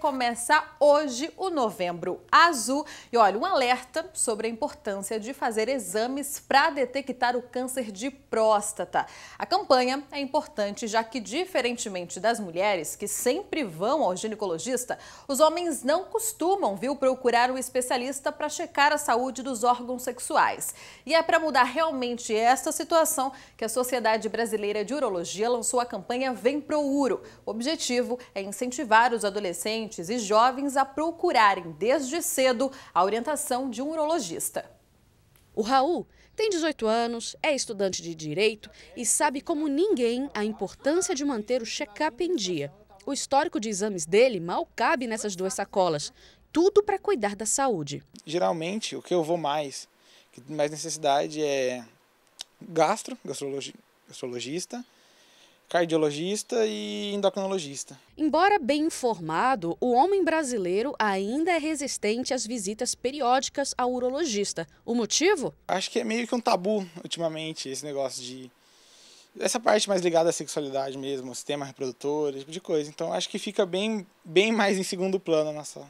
começa hoje o Novembro Azul. E olha, um alerta sobre a importância de fazer exames para detectar o câncer de próstata. A campanha é importante já que, diferentemente das mulheres que sempre vão ao ginecologista, os homens não costumam, viu, procurar um especialista para checar a saúde dos órgãos sexuais. E é para mudar realmente esta situação que a Sociedade Brasileira de Urologia lançou a campanha Vem Pro Uro. O objetivo é incentivar os adolescentes e jovens a procurarem desde cedo a orientação de um urologista. O Raul tem 18 anos, é estudante de direito e sabe como ninguém a importância de manter o check-up em dia. O histórico de exames dele mal cabe nessas duas sacolas. Tudo para cuidar da saúde. Geralmente, o que eu vou mais, que mais necessidade é gastro, gastrologista, cardiologista e endocrinologista. Embora bem informado, o homem brasileiro ainda é resistente às visitas periódicas ao urologista. O motivo? Acho que é meio que um tabu ultimamente esse negócio de essa parte mais ligada à sexualidade mesmo, sistema reprodutor, esse tipo de coisa. Então acho que fica bem bem mais em segundo plano nossa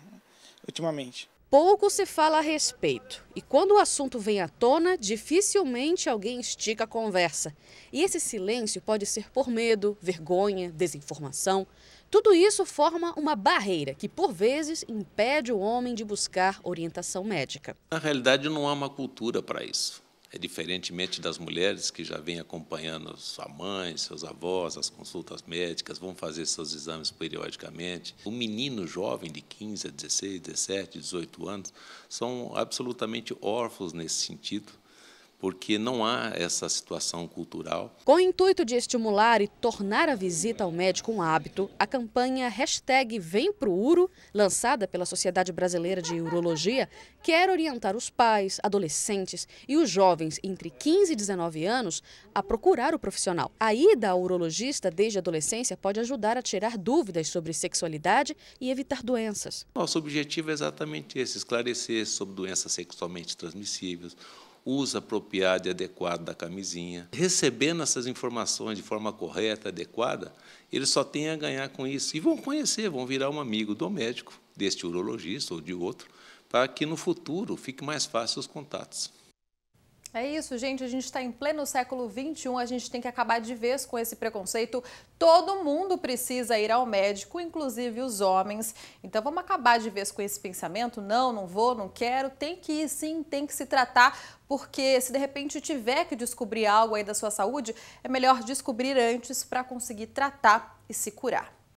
ultimamente. Pouco se fala a respeito, e quando o assunto vem à tona, dificilmente alguém estica a conversa. E esse silêncio pode ser por medo, vergonha, desinformação. Tudo isso forma uma barreira que, por vezes, impede o homem de buscar orientação médica. Na realidade, não há uma cultura para isso. É diferentemente das mulheres que já vêm acompanhando sua mãe, seus avós, as consultas médicas, vão fazer seus exames periodicamente. O menino jovem de 15 a 16, 17, 18 anos são absolutamente órfãos nesse sentido porque não há essa situação cultural. Com o intuito de estimular e tornar a visita ao médico um hábito, a campanha hashtag Vem Pro Uro, lançada pela Sociedade Brasileira de Urologia, quer orientar os pais, adolescentes e os jovens entre 15 e 19 anos a procurar o profissional. A ida ao urologista desde a adolescência pode ajudar a tirar dúvidas sobre sexualidade e evitar doenças. Nosso objetivo é exatamente esse, esclarecer sobre doenças sexualmente transmissíveis, uso apropriado e adequado da camisinha. Recebendo essas informações de forma correta, adequada, eles só têm a ganhar com isso. E vão conhecer, vão virar um amigo do médico, deste urologista ou de outro, para que no futuro fique mais fácil os contatos. É isso, gente. A gente está em pleno século XXI, a gente tem que acabar de vez com esse preconceito. Todo mundo precisa ir ao médico, inclusive os homens. Então vamos acabar de vez com esse pensamento? Não, não vou, não quero. Tem que ir sim, tem que se tratar, porque se de repente tiver que descobrir algo aí da sua saúde, é melhor descobrir antes para conseguir tratar e se curar.